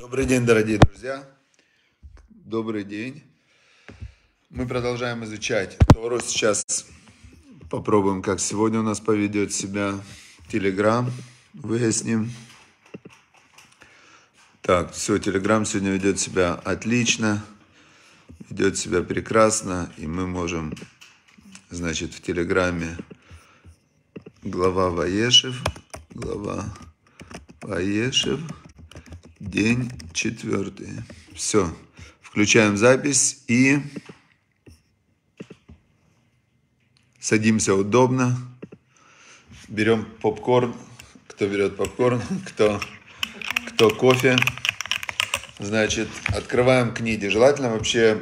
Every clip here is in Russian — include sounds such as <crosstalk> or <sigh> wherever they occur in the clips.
Добрый день, дорогие друзья. Добрый день. Мы продолжаем изучать Тору. Сейчас попробуем, как сегодня у нас поведет себя Телеграм. Выясним. Так, все, Телеграм сегодня ведет себя отлично. Ведет себя прекрасно. И мы можем, значит, в Телеграме глава Ваешев. Глава Ваешев. День четвертый. Все. Включаем запись и садимся удобно. Берем попкорн. Кто берет попкорн, <laughs> кто, кто кофе. Значит, открываем книги. Желательно вообще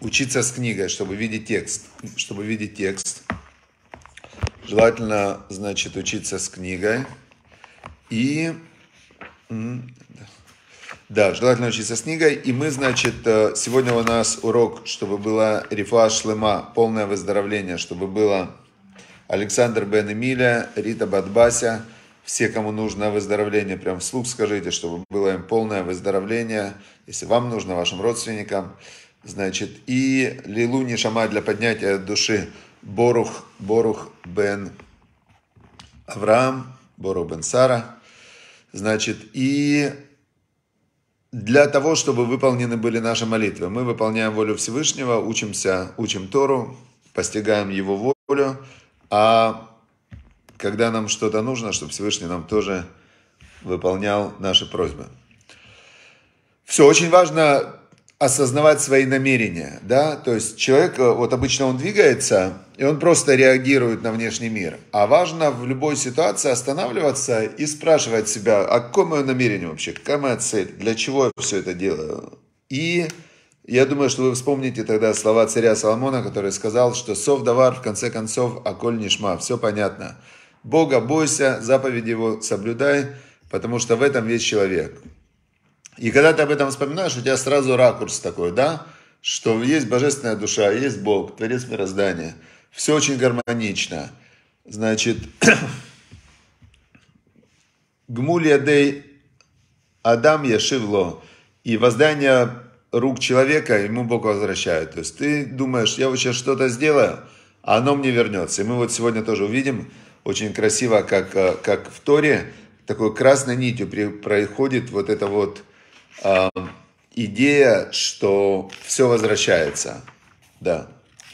учиться с книгой, чтобы видеть текст. Чтобы видеть текст. Желательно, значит, учиться с книгой. И да, желательно учиться с книгой. И мы, значит, э, сегодня у нас урок, чтобы было рифа шлема, полное выздоровление, чтобы было Александр Бен Эмиля, Рита Бадбася, все, кому нужно выздоровление, прям вслух скажите, чтобы было им полное выздоровление, если вам нужно, вашим родственникам. Значит, и Лилу Нишама для поднятия души Борух, Борух Бен Авраам, Борух Бен Сара. Значит, и для того, чтобы выполнены были наши молитвы. Мы выполняем волю Всевышнего, учимся, учим Тору, постигаем Его волю, а когда нам что-то нужно, чтобы Всевышний нам тоже выполнял наши просьбы. Все, очень важно осознавать свои намерения, да, то есть человек, э, вот обычно он двигается, и он просто реагирует на внешний мир, а важно в любой ситуации останавливаться и спрашивать себя, а какое мое намерение вообще, какая моя цель, для чего я все это делаю, и я думаю, что вы вспомните тогда слова царя Соломона, который сказал, что «сов давар, в конце концов, околь а нишма». Все понятно. Бога бойся, заповеди его соблюдай, потому что в этом весь человек. И когда ты об этом вспоминаешь, у тебя сразу ракурс такой, да, что есть божественная душа, есть Бог, Творец мироздания. Все очень гармонично. Значит, <clears throat> гмулия дей Адам Яшивло. И воздание рук человека ему Бог возвращает. То есть ты думаешь, я вот сейчас что-то сделаю, а оно мне вернется. И мы вот сегодня тоже увидим очень красиво, как, э, как в Торе такой красной нитью проходит вот это вот Э, идея, что все возвращается. Да.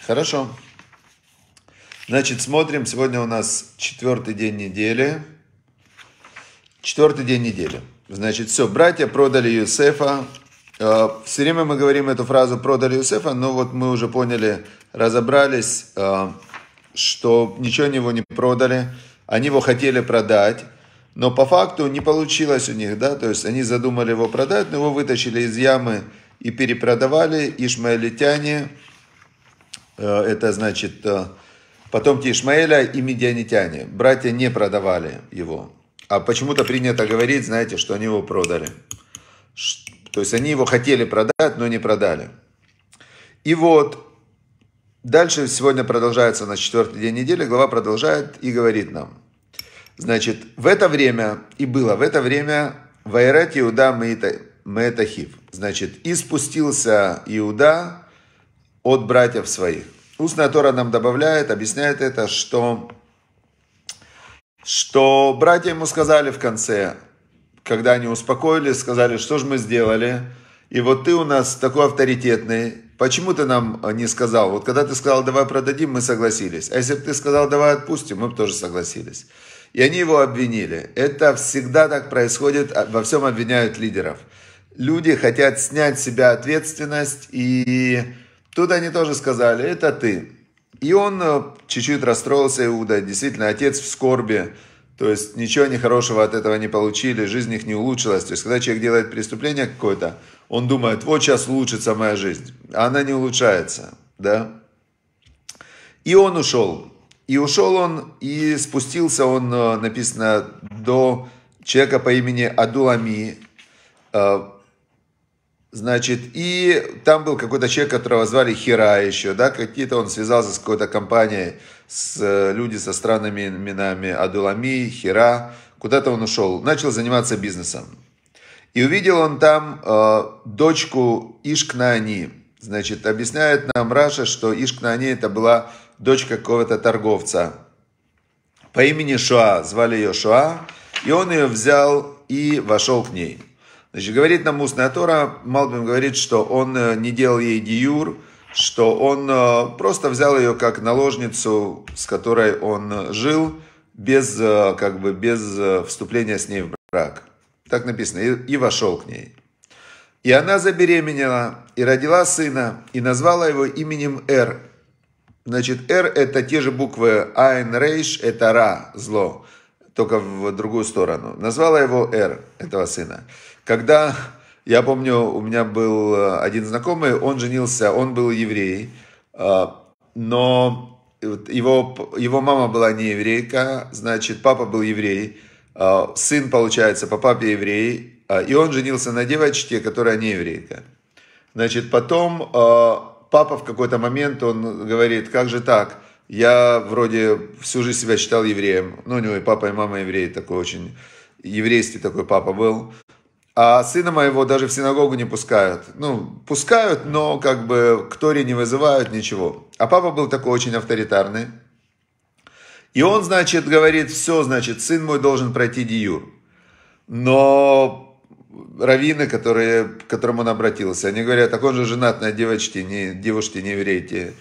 Хорошо. Значит, смотрим. Сегодня у нас четвертый день недели. Четвертый день недели. Значит, все, братья продали Юсефа. Э, все время мы говорим эту фразу «продали Юсефа», но вот мы уже поняли, разобрались, э, что ничего его не продали. Они его хотели продать но по факту не получилось у них, да, то есть они задумали его продать, но его вытащили из ямы и перепродавали ишмаэлитяне, э, это значит э, потомки Ишмаэля и медианитяне. Братья не продавали его, а почему-то принято говорить, знаете, что они его продали. То есть они его хотели продать, но не продали. И вот Дальше сегодня продолжается на четвертый день недели, глава продолжает и говорит нам. Значит, в это время и было, в это время Вайрат Иуда Метахив. Значит, и спустился Иуда от братьев своих. Устная Тора нам добавляет, объясняет это, что, что братья ему сказали в конце, когда они успокоились, сказали, что же мы сделали, и вот ты у нас такой авторитетный, почему ты нам э, не сказал? Вот когда ты сказал, давай продадим, мы согласились. А если бы ты сказал, давай отпустим, мы бы тоже согласились. И они его обвинили. Это всегда так происходит, а во всем обвиняют лидеров. Люди хотят снять с себя ответственность, и тут они тоже сказали, это ты. И он э, чуть-чуть расстроился, Иуда, действительно, отец в скорби, то есть ничего нехорошего от этого не получили, жизнь их не улучшилась. То есть когда человек делает преступление какое-то, он думает, вот сейчас улучшится моя жизнь, а она не улучшается, да. И он ушел, и ушел он, и спустился он, э, написано, до человека по имени Адулами. Э, значит, и там был какой-то человек, которого звали Хира еще, да, какие-то он связался с какой-то компанией, с э, люди со странными именами Адулами, Хира, куда-то он ушел, начал заниматься бизнесом. И увидел он там э, дочку Ишкнани, Значит, объясняет нам Раша, что Ишкнани это была дочь какого-то торговца по имени Шоа, звали ее Шоа, и он ее взял и вошел к ней. Значит, говорит нам устная Тора, Малбим говорит, что он э, не делал ей диюр, что он э, просто взял ее как наложницу, с которой он э, жил, без, как бы, без вступления с ней в брак. Так написано, и, и вошел к ней. И она забеременела, и родила сына, и назвала его именем Эр, Значит, Р — это те же буквы Айн Рейш, это Ра, зло, только в другую сторону. Назвала его Р, этого сына. Когда, я помню, у меня был э, один знакомый, он женился, он был еврей, э, но его, его мама была не еврейка, значит, папа был еврей, э, сын, получается, по папе еврей, и он женился на девочке, которая не еврейка. Значит, потом папа в какой-то момент, он говорит, как же так? Я вроде всю жизнь себя считал евреем. Ну, у него и папа, и мама евреи, такой очень еврейский такой папа был. А сына моего даже в синагогу не пускают. Ну, пускают, но как бы к Торе не вызывают ничего. А папа был такой очень авторитарный. И он, значит, говорит, все, значит, сын мой должен пройти диюр. Но раввины, которые, к которым он обратился, они говорят, так он же женат на девочке, не, девушке, не еврейке.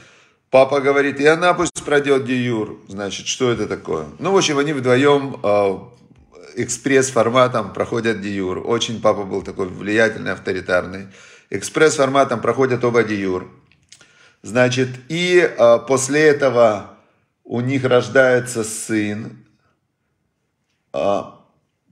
Папа говорит, и она пусть пройдет диюр. Значит, что это такое? Ну, в общем, они вдвоем э, экспресс-форматом проходят диюр. Очень папа был такой влиятельный, авторитарный. Экспресс-форматом проходят оба диюр. Значит, и э, после этого у них рождается сын. Э,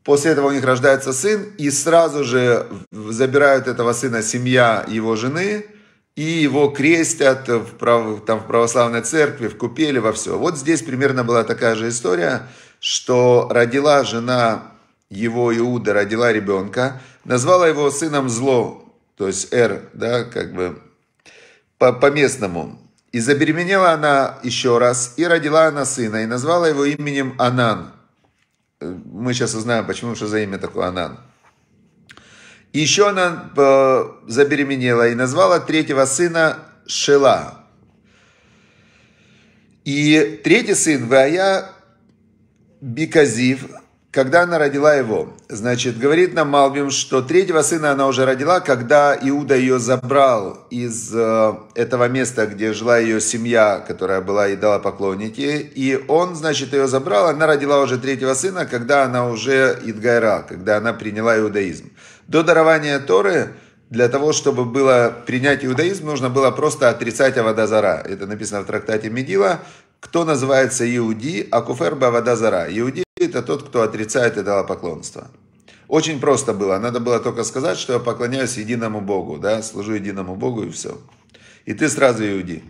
После этого у них рождается сын, и сразу же забирают этого сына семья его жены, и его крестят в, прав... там, в православной церкви, в купели, во все. Вот здесь примерно была такая же история, что родила жена его Иуда, родила ребенка, назвала его сыном зло, то есть Р, да, как бы по, по местному. И забеременела она еще раз, и родила она сына, и назвала его именем Анан мы сейчас узнаем, почему что за имя такое Анан. Еще она э, забеременела и назвала третьего сына Шела. И третий сын Вая Биказив когда она родила его. Значит, говорит нам Малбим, что третьего сына она уже родила, когда Иуда ее забрал из э, этого места, где жила ее семья, которая была и дала поклонники. И он, значит, ее забрал, она родила уже третьего сына, когда она уже Идгайра, когда она приняла иудаизм. До дарования Торы для того, чтобы было принять иудаизм, нужно было просто отрицать Авадазара. Это написано в трактате Медила. Кто называется Иуди, а Куфер Бавадазара. Иуди это тот, кто отрицает и дало поклонство. Очень просто было. Надо было только сказать, что я поклоняюсь единому Богу, да, служу единому Богу и все. И ты сразу иуди.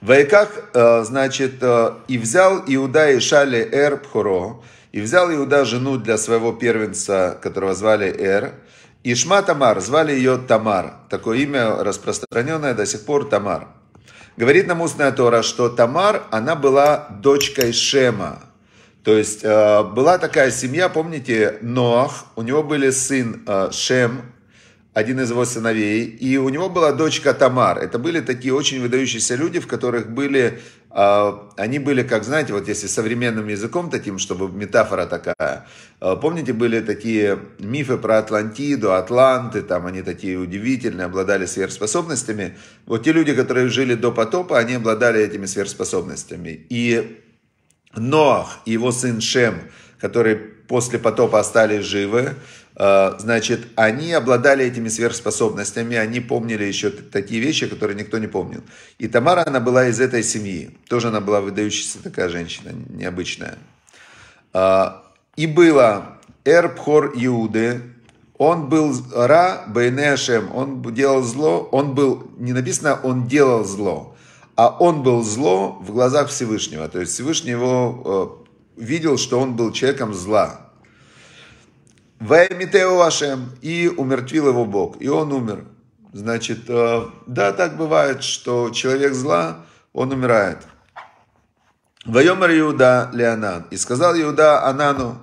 В Вайках, э, значит, э, и взял Иуда и Шали Эр Пхоро, и взял Иуда жену для своего первенца, которого звали Эр, и Шма Тамар, звали ее Тамар, такое имя распространенное до сих пор Тамар. Говорит нам устная Тора, что Тамар, она была дочкой Шема, то есть э, была такая семья, помните, Ноах, у него были сын э, Шем, один из его сыновей, и у него была дочка Тамар. Это были такие очень выдающиеся люди, в которых были, э, они были, как знаете, вот если современным языком таким, чтобы метафора такая, помните, были такие мифы про Атлантиду, Атланты, там они такие удивительные, обладали сверхспособностями. Вот те люди, которые жили до потопа, они обладали этими сверхспособностями. И Ноах и его сын Шем, которые после потопа остались живы, э, значит, они обладали этими сверхспособностями, они помнили еще такие вещи, которые никто не помнил. И Тамара, она была из этой семьи, тоже она была выдающаяся такая женщина, необычная. Э, и было Эрбхор Иуды, он был Ра Бейнешем, он делал зло, он был, не написано, он делал зло, а он был зло в глазах Всевышнего. То есть Всевышний его э, видел, что он был человеком зла. Ваймитео вашем и умертвил его Бог, и он умер. Значит, э, да, так бывает, что человек зла, он умирает. Вайомер Иуда Леонан, и сказал Иуда Анану,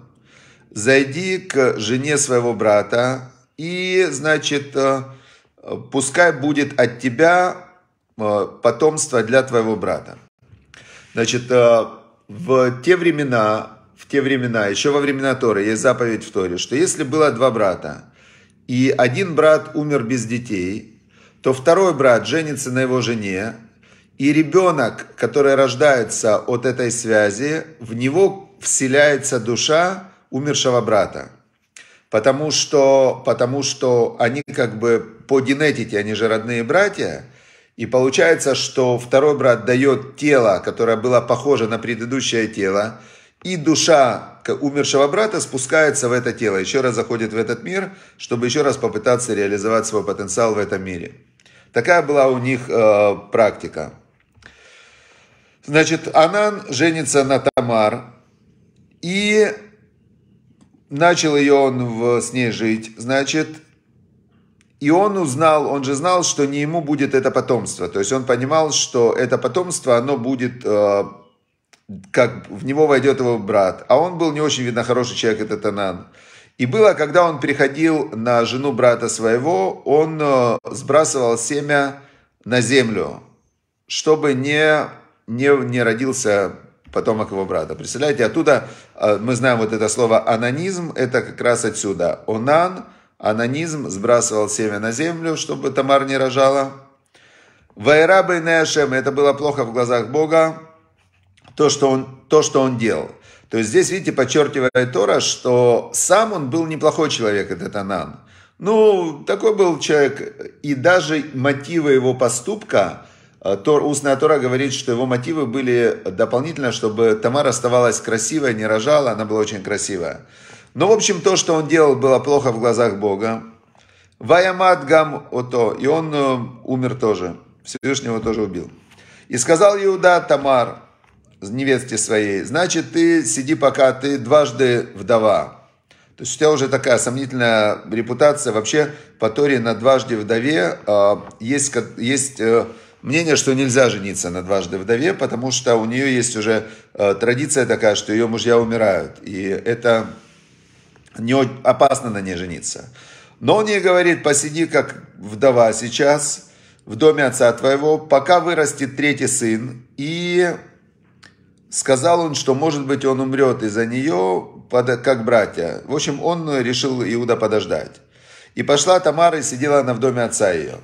зайди к жене своего брата, и, значит, э, пускай будет от тебя Э, потомство для твоего брата. Значит, э, в те времена, в те времена, еще во времена Торы, есть заповедь в Торе, что если было два брата, и один брат умер без детей, то второй брат женится на его жене, и ребенок, который рождается от этой связи, в него вселяется душа умершего брата. Потому что, потому что они как бы по генетике, они же родные братья – и получается, что второй брат дает тело, которое было похоже на предыдущее тело, и душа умершего брата спускается в это тело, еще раз заходит в этот мир, чтобы еще раз попытаться реализовать свой потенциал в этом мире. Такая была у них э, практика. Значит, Анан женится на Тамар, и начал ее он в, с ней жить. Значит, и он узнал, он же знал, что не ему будет это потомство. То есть он понимал, что это потомство, оно будет, э, как в него войдет его брат. А он был не очень, видно, хороший человек, этот Анан. И было, когда он приходил на жену брата своего, он э, сбрасывал семя на землю, чтобы не, не, не родился потомок его брата. Представляете, оттуда э, мы знаем вот это слово анонизм, это как раз отсюда. Онан – Ананизм сбрасывал семя на землю, чтобы Тамар не рожала. Вайрабы Неашем, это было плохо в глазах Бога, то, что он, то, что он делал. То есть здесь, видите, подчеркивает Тора, что сам он был неплохой человек, этот Анан. Ну, такой был человек, и даже мотивы его поступка, э, Тор, устная Тора говорит, что его мотивы были дополнительно, чтобы Тамара оставалась красивой, не рожала, она была очень красивая. Но, ну, в общем, то, что он делал, было плохо в глазах Бога. Ваямат гам ото, и он э, умер тоже. Всевышнего тоже убил. И сказал Иуда Тамар, невесте своей, значит, ты сиди пока, ты дважды вдова. То есть у тебя уже такая сомнительная репутация. Вообще по Торе на дважды вдове э, есть, есть э, мнение, что нельзя жениться на дважды вдове, потому что у нее есть уже э, традиция такая, что ее мужья умирают. И это не, опасно на ней жениться. Но он ей говорит, посиди как вдова сейчас в доме отца твоего, пока вырастет третий сын. И сказал он, что может быть он умрет из-за нее, как братья. В общем, он решил Иуда подождать. И пошла Тамара, и сидела она в доме отца ее.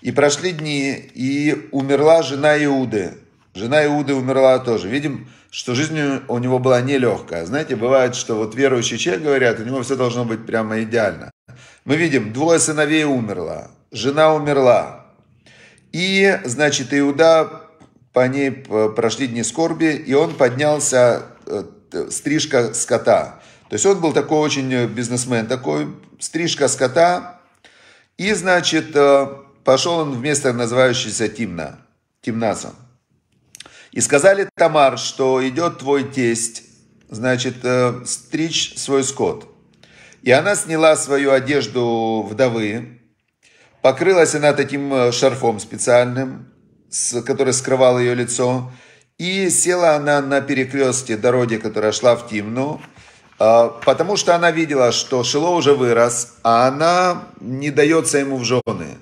И прошли дни, и умерла жена Иуды. Жена Иуды умерла тоже. Видим, что жизнь у него была нелегкая. Знаете, бывает, что вот верующий человек, говорят, у него все должно быть прямо идеально. Мы видим, двое сыновей умерло, жена умерла. И, значит, Иуда, по ней прошли дни скорби, и он поднялся, э, стрижка скота. То есть он был такой очень э, бизнесмен, такой стрижка скота. И, значит, э, пошел он в место, называющееся Тимна, Тимнасом. И сказали Тамар, что идет твой тесть, значит, э, стричь свой скот. И она сняла свою одежду вдовы, покрылась она таким э, шарфом специальным, с который скрывал ее лицо, и села она на перекрестке дороги, которая шла в Тимну, э, потому что она видела, что Шило уже вырос, а она не дается ему в жены.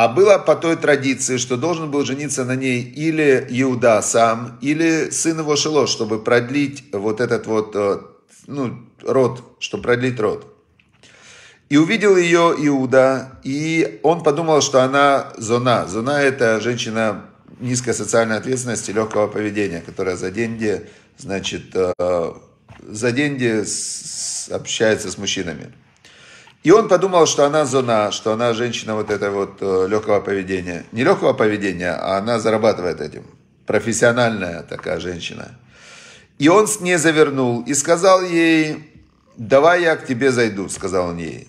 А было по той традиции, что должен был жениться на ней или Иуда сам, или сын его Шило, чтобы продлить вот этот вот, э, ну, род, чтобы продлить род. И увидел ее Иуда, и он подумал, что она зона. Зона – это женщина низкой социальной ответственности, легкого поведения, которая за деньги, значит, э, за деньги общается с мужчинами. И он подумал, что она зона, что она женщина вот это вот э, легкого поведения. Не легкого поведения, а она зарабатывает этим. Профессиональная такая женщина. И он с ней завернул и сказал ей, давай я к тебе зайду, сказал он ей.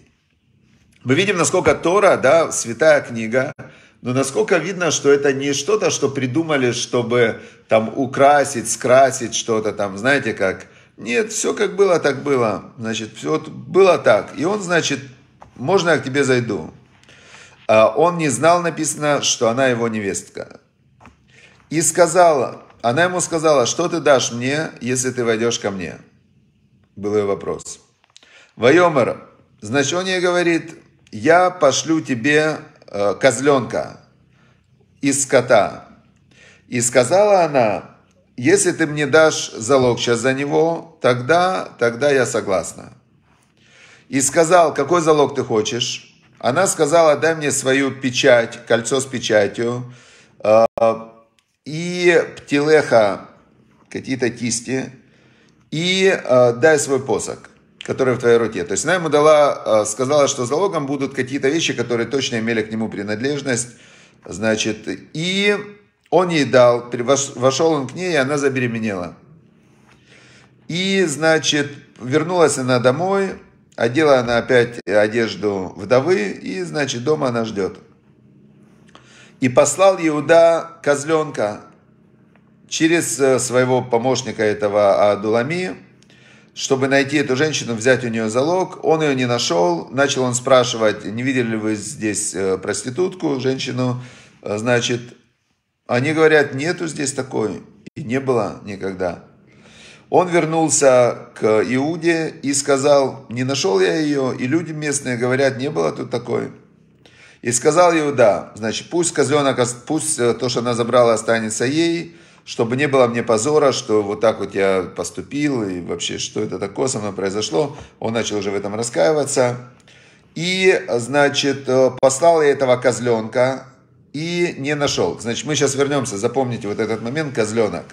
Мы видим, насколько Тора, да, святая книга, но насколько видно, что это не что-то, что придумали, чтобы там украсить, скрасить что-то там, знаете, как – нет, все как было, так было. Значит, все вот было так. И он, значит, можно я к тебе зайду? А он не знал, написано, что она его невестка. И сказала, она ему сказала, что ты дашь мне, если ты войдешь ко мне? Был ее вопрос. Вайомер, значит, он ей говорит, я пошлю тебе э, козленка из скота. И сказала она, если ты мне дашь залог сейчас за него, тогда, тогда я согласна. И сказал, какой залог ты хочешь? Она сказала, дай мне свою печать, кольцо с печатью, э, и птилеха, какие-то кисти, и э, дай свой посок, который в твоей руке. То есть она ему дала, э, сказала, что залогом будут какие-то вещи, которые точно имели к нему принадлежность, значит, и он ей дал, вошел он к ней, и она забеременела. И, значит, вернулась она домой, одела она опять одежду вдовы, и, значит, дома она ждет. И послал Иуда козленка через э, своего помощника этого Адулами, чтобы найти эту женщину, взять у нее залог. Он ее не нашел, начал он спрашивать, не видели ли вы здесь э, проститутку, женщину, э, значит, они говорят, нету здесь такой, и не было никогда. Он вернулся к Иуде и сказал, не нашел я ее, и люди местные говорят, не было тут такой. И сказал Иуда, значит, пусть козленок, пусть э, то, что она забрала, останется ей, чтобы не было мне позора, что вот так вот я поступил, и вообще, что это такое со мной произошло. Он начал уже в этом раскаиваться. И, значит, э, послал я этого козленка, и не нашел. Значит, мы сейчас вернемся, запомните вот этот момент, козленок.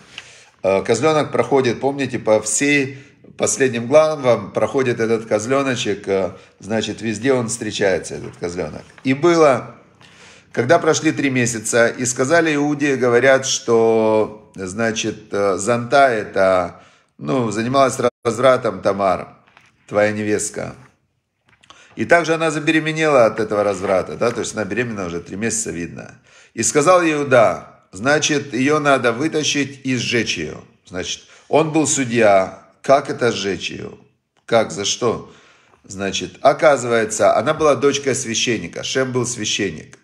Э, козленок проходит, помните, по всей последним главам проходит этот козленочек, э, значит, везде он встречается, этот козленок. И было, когда прошли три месяца, и сказали Иуде, говорят, что, значит, э, Занта это, ну, занималась развратом Тамар, твоя невестка, и также она забеременела от этого разврата, да, то есть она беременна уже три месяца, видно. И сказал Иуда, значит, ее надо вытащить и сжечь ее. Значит, он был судья, как это сжечь ее? Как, за что? Значит, оказывается, она была дочкой священника, Шем был священник.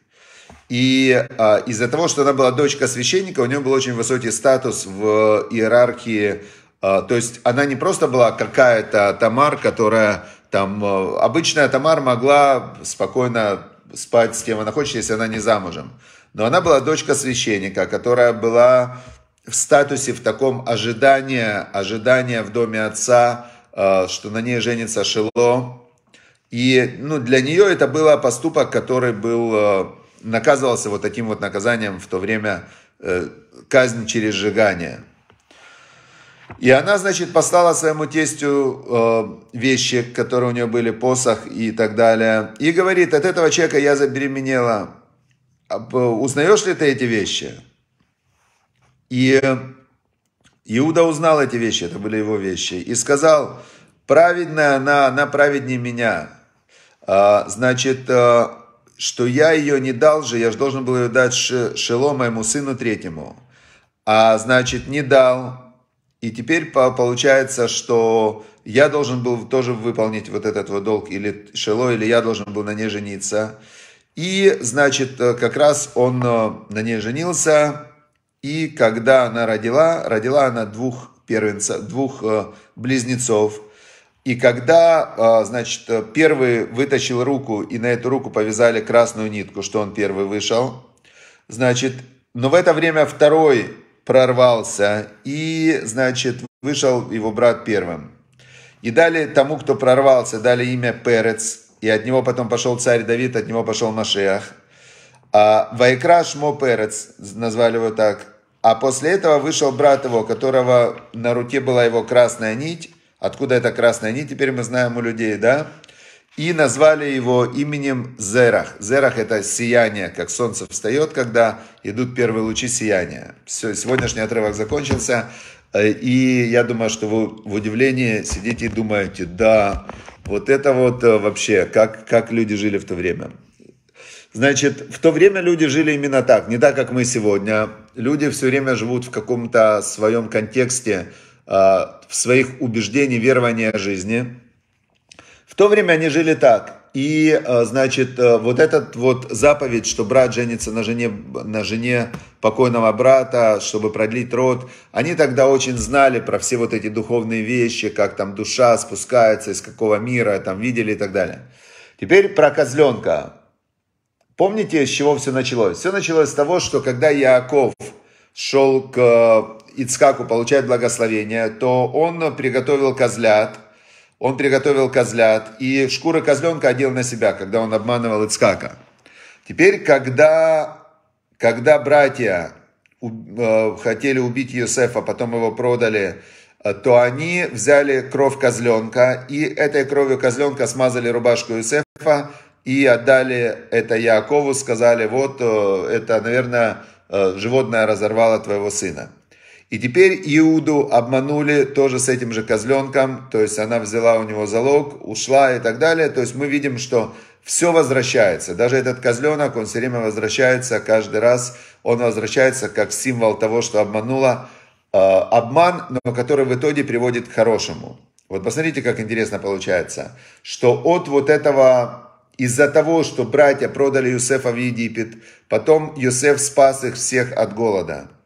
И а, из-за того, что она была дочка священника, у нее был очень высокий статус в иерархии. А, то есть она не просто была какая-то Тамар, которая там э, обычная Тамар могла спокойно спать с кем она хочет, если она не замужем. Но она была дочка священника, которая была в статусе, в таком ожидании, ожидания в доме отца, э, что на ней женится Шило. И ну, для нее это был поступок, который был, э, наказывался вот таким вот наказанием в то время казнь через сжигание – и она, значит, послала своему тестю э, вещи, которые у нее были, посох и так далее. И говорит, от этого человека я забеременела. Узнаешь ли ты эти вещи? И Иуда узнал эти вещи, это были его вещи. И сказал, праведная она, она праведнее меня. Э, значит, э, что я ее не дал же, я же должен был ее дать Шело, моему сыну третьему. А значит, не дал, и теперь получается, что я должен был тоже выполнить вот этот вот долг, или Шело, или я должен был на ней жениться. И, значит, э, как раз он э, на ней женился, и когда она родила, родила она двух первенца, двух э, близнецов. И когда, значит, первый вытащил руку, и на эту руку повязали красную нитку, что он первый вышел, значит, но в это время второй прорвался, и, значит, вышел его брат первым. И дали тому, кто прорвался, дали имя Перец, и от него потом пошел царь Давид, от него пошел Машеах. А Вайкра Шмо Перец, назвали его так. А после этого вышел брат его, которого на руке была его красная нить. Откуда эта красная нить, теперь мы знаем у людей, да? и назвали его именем Зерах. Зерах – это сияние, как солнце встает, когда идут первые лучи сияния. Все, сегодняшний отрывок закончился, э, и я думаю, что вы в удивлении сидите и думаете, да, вот это вот э, вообще, как, как люди жили в то время. Значит, в то время люди жили именно так, не так, как мы сегодня. Люди все время живут в каком-то своем контексте, э, в своих убеждениях, верованиях жизни – в то время они жили так. И, э, значит, э, вот этот вот заповедь, что брат женится на жене, на жене покойного брата, чтобы продлить род, они тогда очень знали про все вот эти духовные вещи, как там душа спускается, из какого мира, там видели и так далее. Теперь про козленка. Помните, с чего все началось? Все началось с того, что когда Яков шел к э, Ицкаку получать благословение, то он приготовил козлят – он приготовил козлят, и шкура козленка одел на себя, когда он обманывал Ицкака. Теперь, когда, когда братья э, хотели убить Юсефа, потом его продали, э, то они взяли кровь козленка, и этой кровью козленка смазали рубашку Юсефа и отдали это Якову, сказали, вот э, это, наверное, животное разорвало твоего сына. И теперь Иуду обманули тоже с этим же козленком, то есть она взяла у него залог, ушла и так далее. То есть мы видим, что все возвращается. Даже этот козленок, он все время возвращается, каждый раз он возвращается как символ того, что обманула. Э, обман, но который в итоге приводит к хорошему. Вот посмотрите, как интересно получается, что от вот этого из-за того, что братья продали Юсефа в Египет, потом Юсеф спас их всех от голода –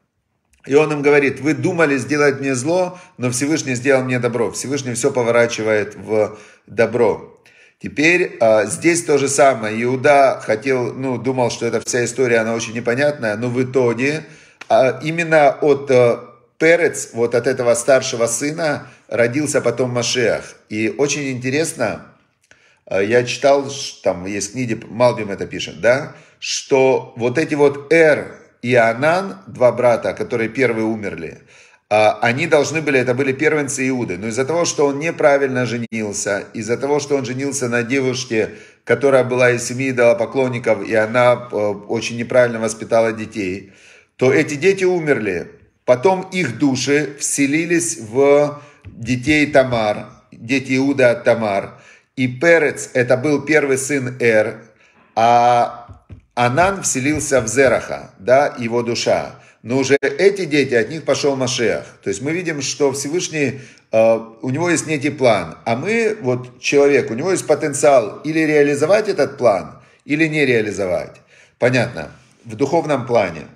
и он им говорит, вы думали сделать мне зло, но Всевышний сделал мне добро. Всевышний все поворачивает в добро. Теперь а, здесь то же самое. Иуда хотел, ну, думал, что эта вся история, она очень непонятная, но в итоге а, именно от э, Перец, вот от этого старшего сына, родился потом Машех. И очень интересно, а, я читал, там есть книги, Малбим это пишет, да, что вот эти вот «р», и Анан два брата, которые первые умерли, а, они должны были, это были первенцы Иуды. Но из-за того, что он неправильно женился, из-за того, что он женился на девушке, которая была из семьи дала поклонников, и она э, очень неправильно воспитала детей, то эти дети умерли. Потом их души вселились в детей Тамар, дети Иуда от Тамар. И Перец, это был первый сын Эр, а Анан вселился в Зераха, да, его душа. Но уже эти дети, от них пошел Машех. То есть мы видим, что Всевышний, э, у него есть некий план. А мы, вот человек, у него есть потенциал или реализовать этот план, или не реализовать. Понятно, в духовном плане.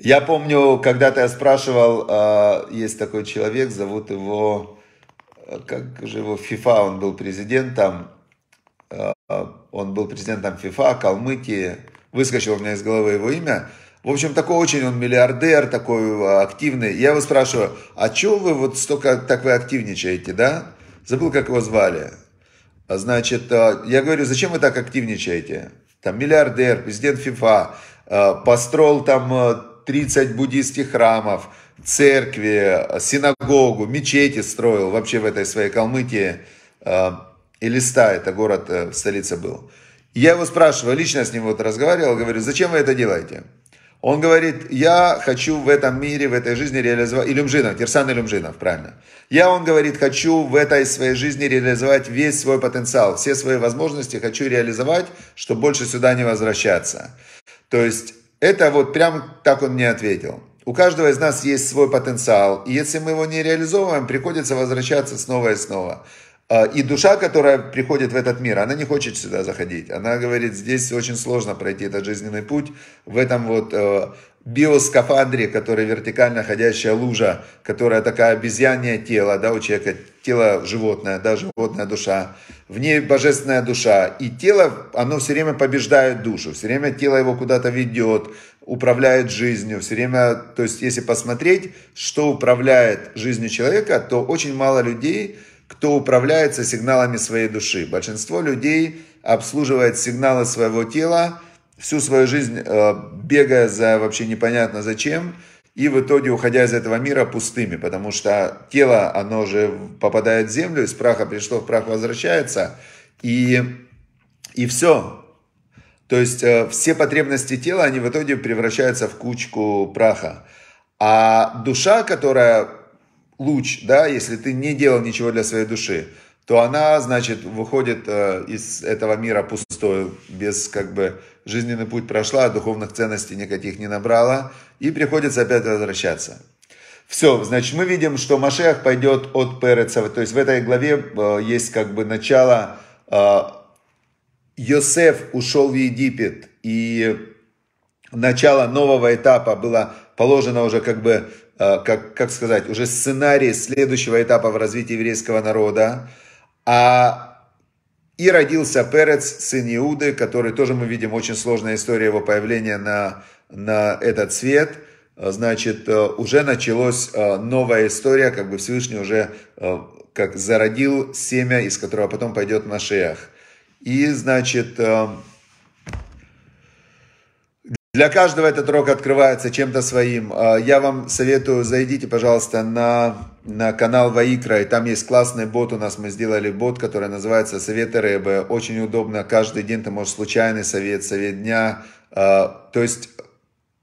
Я помню, когда-то я спрашивал, э, есть такой человек, зовут его, э, как же его, ФИФА, он был президентом, а, он был президентом ФИФА, Калмыкии, выскочил у меня из головы его имя. В общем, такой очень он миллиардер, такой а, активный. Я его спрашиваю, а чего вы вот столько так вы активничаете, да? Забыл, как его звали. А, значит, я говорю, зачем вы так активничаете? Там миллиардер, президент ФИФА, построил там 30 буддийских храмов, церкви, синагогу, мечети строил вообще в этой своей Калмыкии. Элиста, это город, э, столица был. Я его спрашиваю, лично с ним вот разговаривал, говорю, зачем вы это делаете? Он говорит, я хочу в этом мире, в этой жизни реализовать... Илюмжинов, Кирсан Илюмжинов, правильно. Я, он говорит, хочу в этой своей жизни реализовать весь свой потенциал, все свои возможности хочу реализовать, чтобы больше сюда не возвращаться. То есть это вот прям так он мне ответил. У каждого из нас есть свой потенциал, и если мы его не реализовываем, приходится возвращаться снова и снова. А, и душа, которая приходит в этот мир, она не хочет сюда заходить. Она говорит, здесь очень сложно пройти этот жизненный путь. В этом вот э, биоскафандре, который вертикально ходящая лужа, которая такая обезьянье тело, да, у человека тело животное, да, животная душа, в ней божественная душа, и тело, оно все время побеждает душу, все время тело его куда-то ведет, управляет жизнью, все время, то есть если посмотреть, что управляет жизнью человека, то очень мало людей кто управляется сигналами своей души. Большинство людей обслуживает сигналы своего тела, всю свою жизнь э, бегая за вообще непонятно зачем, и в итоге уходя из этого мира пустыми, потому что тело, оно же попадает в землю, из праха пришло, в прах возвращается, и, и все. То есть э, все потребности тела, они в итоге превращаются в кучку праха. А душа, которая луч, да, если ты не делал ничего для своей души, то она, значит, выходит э, из этого мира пустой, без как бы жизненный путь прошла, духовных ценностей никаких не набрала, и приходится опять возвращаться. Все, значит, мы видим, что Машех пойдет от Перецов, то есть в этой главе э, есть как бы начало, э, Йосеф ушел в Египет, и начало нового этапа было положено уже как бы Э, как, как сказать, уже сценарий следующего этапа в развитии еврейского народа. А и родился Перец, сын Иуды, который тоже мы видим, очень сложная история его появления на, на этот свет. Э, значит, э, уже началась новая история, как бы Всевышний уже как зародил семя, из которого потом пойдет Машеях. И, значит, для каждого этот рок открывается чем-то своим. А, я вам советую, зайдите, пожалуйста, на, на канал Ваикра, и там есть классный бот у нас, мы сделали бот, который называется «Советы рыбы. Очень удобно, каждый день ты можешь случайный совет, совет дня. А, то есть,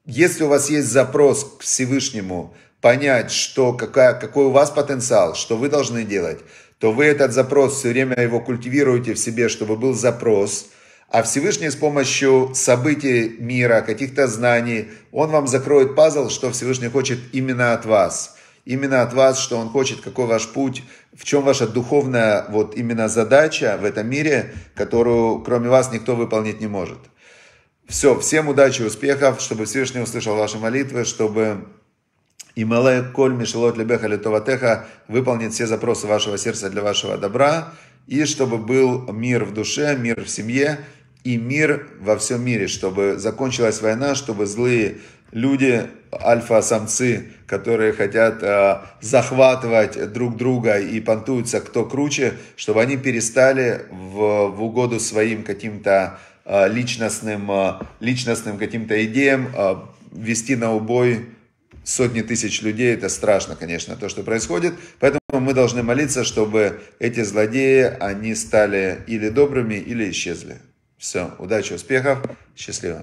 если у вас есть запрос к Всевышнему, понять, что, какая, какой у вас потенциал, что вы должны делать, то вы этот запрос все время его культивируете в себе, чтобы был запрос – а Всевышний с помощью событий мира, каких-то знаний, он вам закроет пазл, что Всевышний хочет именно от вас. Именно от вас, что он хочет, какой ваш путь, в чем ваша духовная вот именно задача в этом мире, которую кроме вас никто выполнить не может. Все, всем удачи, успехов, чтобы Всевышний услышал ваши молитвы, чтобы Имале Коль Мишелот Лебеха Литоватеха выполнит все запросы вашего сердца для вашего добра, и чтобы был мир в душе, мир в семье, и мир во всем мире, чтобы закончилась война, чтобы злые люди, альфа-самцы, которые хотят э, захватывать друг друга и понтуются кто круче, чтобы они перестали в, в угоду своим каким-то э, личностным, э, личностным каким-то идеям э, вести на убой сотни тысяч людей, это страшно, конечно, то, что происходит. Поэтому мы должны молиться, чтобы эти злодеи, они стали или добрыми, или исчезли. Все, удачи, успехов, счастливо.